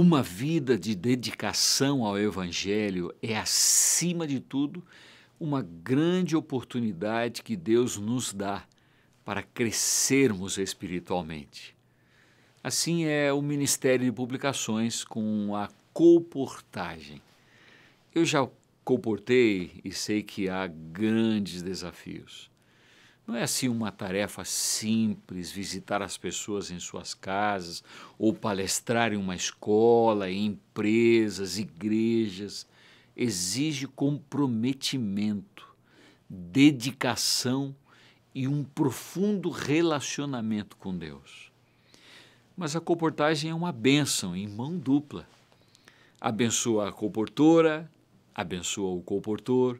Uma vida de dedicação ao Evangelho é, acima de tudo, uma grande oportunidade que Deus nos dá para crescermos espiritualmente. Assim é o Ministério de Publicações com a coportagem. Eu já coportei e sei que há grandes desafios. Não é assim uma tarefa simples visitar as pessoas em suas casas ou palestrar em uma escola, em empresas, igrejas. Exige comprometimento, dedicação e um profundo relacionamento com Deus. Mas a comportagem é uma bênção em mão dupla. Abençoa a comportora, abençoa o comportor,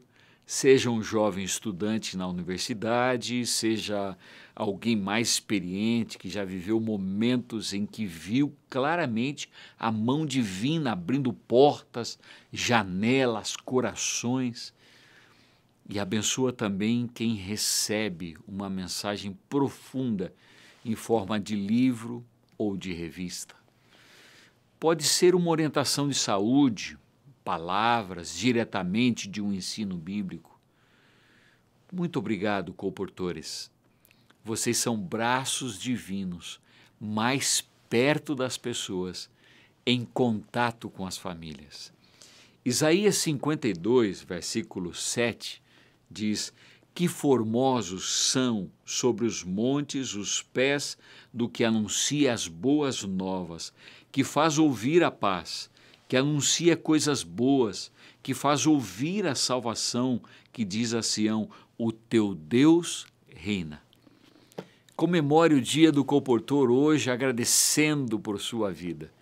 seja um jovem estudante na universidade, seja alguém mais experiente que já viveu momentos em que viu claramente a mão divina abrindo portas, janelas, corações. E abençoa também quem recebe uma mensagem profunda em forma de livro ou de revista. Pode ser uma orientação de saúde, palavras diretamente de um ensino bíblico. Muito obrigado, comportores. Vocês são braços divinos, mais perto das pessoas, em contato com as famílias. Isaías 52, versículo 7, diz: Que formosos são sobre os montes os pés do que anuncia as boas novas, que faz ouvir a paz, que anuncia coisas boas, que faz ouvir a salvação, que diz a Sião: O teu Deus reina. Comemore o dia do comportor hoje agradecendo por sua vida.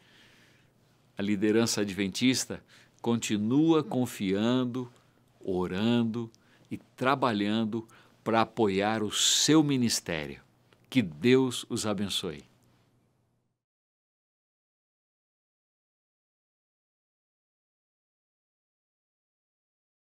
A liderança adventista continua confiando, orando e trabalhando para apoiar o seu ministério. Que Deus os abençoe.